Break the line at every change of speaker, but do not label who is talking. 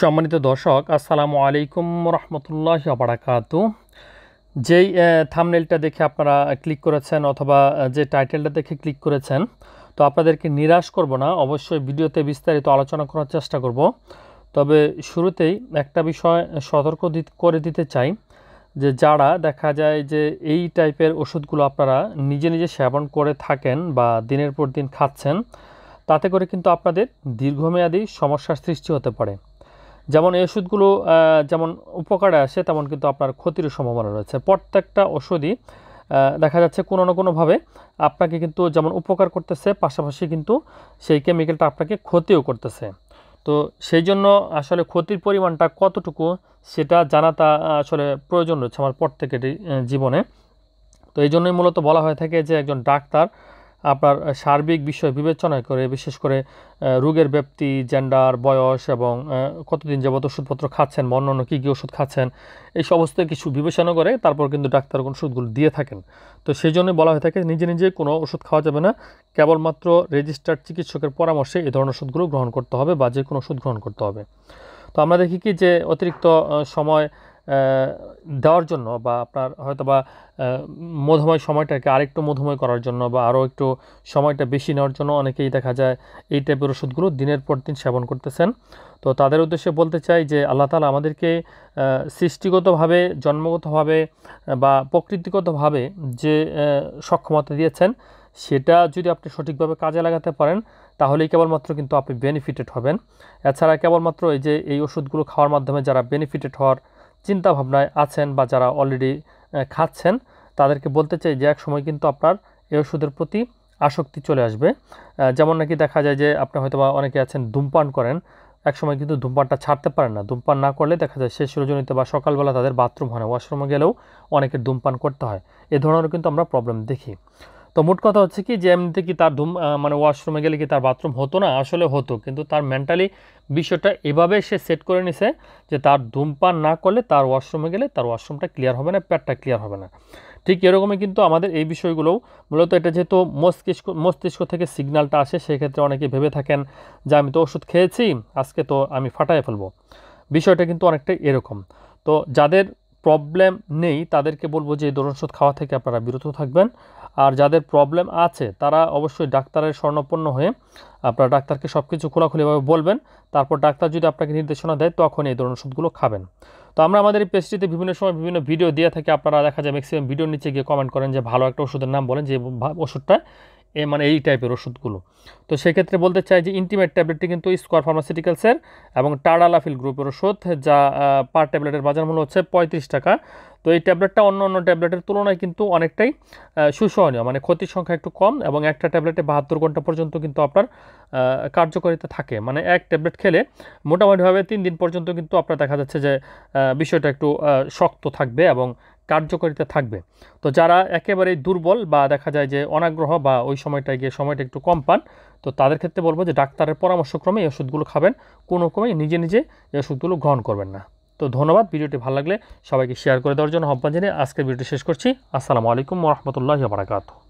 সম্মানিত দর্শক আসসালামু আলাইকুম রহমতুল্লাহ আবরাকাত যেই থামনেলটা দেখে আপনারা ক্লিক করেছেন অথবা যে টাইটেলটা দেখে ক্লিক করেছেন তো আপনাদেরকে নিরাশ করব না অবশ্যই ভিডিওতে বিস্তারিত আলোচনা করার চেষ্টা করব তবে শুরুতেই একটা বিষয় সতর্ক করে দিতে চাই যে যারা দেখা যায় যে এই টাইপের ওষুধগুলো আপনারা নিজে নিজে সেবন করে থাকেন বা দিনের পর দিন খাচ্ছেন তাতে করে কিন্তু আপনাদের দীর্ঘমেয়াদী সমস্যার সৃষ্টি হতে পারে যেমন এই ওষুধগুলো যেমন উপকারে আসে তেমন কিন্তু আপনার ক্ষতির সম্ভাবনা রয়েছে প্রত্যেকটা ওষুধই দেখা যাচ্ছে কোনো না কোনোভাবে আপনাকে কিন্তু যেমন উপকার করতেছে পাশাপাশি কিন্তু সেই কেমিক্যালটা আপনাকে ক্ষতিও করতেছে তো সেই জন্য আসলে ক্ষতির পরিমাণটা কতটুকু সেটা জানাটা আসলে প্রয়োজন রয়েছে আমার প্রত্যেকের জীবনে তো এই জন্যই মূলত বলা হয়ে থাকে যে একজন ডাক্তার আপনার সার্বিক বিষয় বিবেচনা করে বিশেষ করে রোগের ব্যাপ্তি জেন্ডার বয়স এবং কতদিন যাবত ওষুধপত্র খাচ্ছেন অন্য অন্যান্য কী কী ওষুধ খাচ্ছেন এই সমস্ত কিছু বিবেচনা করে তারপর কিন্তু ডাক্তার কোন ওষুধগুলো দিয়ে থাকেন তো সেই জন্য বলা হয়ে থাকে নিজে নিজে কোনো ওষুধ খাওয়া যাবে না কেবলমাত্র রেজিস্টার্ড চিকিৎসকের পরামর্শে এই ধরনের ওষুধগুলো গ্রহণ করতে হবে বা যে কোনো ওষুধ গ্রহণ করতে হবে তো আমরা দেখি কি যে অতিরিক্ত সময় দেওয়ার জন্য বা আপনার হয়তো বা মধুময় সময়টাকে আরেকটু মধুময় করার জন্য বা আরও একটু সময়টা বেশি নেওয়ার জন্য অনেকেই দেখা যায় এই টাইপের ওষুধগুলো দিনের পর দিন সেবন করতেছেন তো তাদের উদ্দেশ্যে বলতে চাই যে আল্লাহ তালা আমাদেরকে সৃষ্টিগতভাবে জন্মগতভাবে বা প্রকৃতিগতভাবে যে সক্ষমতা দিয়েছেন সেটা যদি আপনি সঠিকভাবে কাজে লাগাতে পারেন তাহলেই কেবলমাত্র কিন্তু আপনি বেনিফিটেড হবেন এছাড়া কেবলমাত্র এই যে এই ওষুধগুলো খাওয়ার মাধ্যমে যারা বেনিফিটেড হওয়ার চিন্তা ভাবনায় আছেন বা যারা অলরেডি খাচ্ছেন তাদেরকে বলতে চাই যে এক সময় কিন্তু আপনার এই ওষুধের প্রতি আসক্তি চলে আসবে যেমন নাকি দেখা যায় যে আপনি হয়তো বা অনেকে আছেন ধূমপান করেন এক সময় কিন্তু ধূমপানটা ছাড়তে পারেন না ধূমপান না করলে দেখা যায় শেষ রজনীতে বা সকালবেলা তাদের বাথরুম হয় না ওয়াশরুমে গেলেও অনেকের ধূমপান করতে হয় এ ধরনেরও কিন্তু আমরা প্রবলেম দেখি তো মোট কথা হচ্ছে কি যে এমনিতে কি তার ধুম মানে ওয়াশরুমে গেলে কি তার বাথরুম হতো না আসলে হতো কিন্তু তার মেন্টালি বিষয়টা এভাবে সে সেট করে নিছে যে তার ধূমপান না করলে তার ওয়াশরুমে গেলে তার ওয়াশরুমটা ক্লিয়ার হবে না প্যাটটা ক্লিয়ার হবে না ঠিক এরকমই কিন্তু আমাদের এই বিষয়গুলোও মূলত এটা যেহেতু মস্তিষ্ক মস্তিষ্ক থেকে সিগনালটা আসে সেক্ষেত্রে অনেকে ভেবে থাকেন যে আমি তো ওষুধ খেয়েছি আজকে তো আমি ফাটায় ফেলবো বিষয়টা কিন্তু অনেকটাই এরকম তো যাদের প্রবলেম নেই তাদেরকে বলবো যে এই ধরনের ওষুধ খাওয়া থেকে আপনারা বিরত থাকবেন আর যাদের প্রবলেম আছে তারা অবশ্যই ডাক্তারের স্বর্ণপন্ন হয়ে আপনারা ডাক্তারকে সব কিছু খোলাখুলিভাবে বলবেন তারপর ডাক্তার যদি আপনাকে নির্দেশনা দেয় তখন এই ধরনের ওষুধগুলো খাবেন তো আমরা আমাদের এই পেস্টিতে বিভিন্ন সময় বিভিন্ন ভিডিও দিয়ে থাকি আপনারা দেখা যায় ম্যাক্সিমাম ভিডিওর নিচে গিয়ে কমেন্ট করেন যে ভালো একটা ওষুধের নাম বলেন যে ওষুধটা এ মানে এই টাইপের ওষুধগুলো তো সেক্ষেত্রে বলতে চাই যে ইন্টিমেট ট্যাবলেটটি কিন্তু স্কোয়ার ফার্মাসিউটিক্যালসের এবং টাডালাফিল গ্রুপের ওষুধ যা পার ট্যাবলেটের বাজার মূল্য হচ্ছে পঁয়ত্রিশ টাকা তো এই ট্যাবলেটটা অন্য অন্য ট্যাবলেটের তুলনায় কিন্তু অনেকটাই সুসহনীয় মানে ক্ষতির সংখ্যা একটু কম এবং একটা ট্যাবলেটে বাহাত্তর ঘন্টা পর্যন্ত কিন্তু আপনার কার্যকারিতা থাকে মানে এক ট্যাবলেট খেলে মোটামুটিভাবে তিন দিন পর্যন্ত কিন্তু আপনার দেখা যাচ্ছে যে বিষয়টা একটু শক্ত থাকবে এবং কার্যকারিতা থাকবে তো যারা একেবারে দুর্বল বা দেখা যায় যে অনাগ্রহ বা ওই সময়টায় গিয়ে সময়টা একটু কম পান তো তাদের ক্ষেত্রে বলবো যে ডাক্তারের পরামর্শক্রমে এই ওষুধগুলো খাবেন কোনো ক্রমেই নিজে নিজে এই ওষুধগুলো গ্রহণ করবেন না তো ধন্যবাদ ভিডিওটি ভালো লাগলে সবাইকে শেয়ার করে দেওয়ার জন্য আহ্বান জানিয়ে আজকের ভিডিওটি শেষ করছি আসসালামু আলাইকুম রহমতুল্লাহ বারাকাতু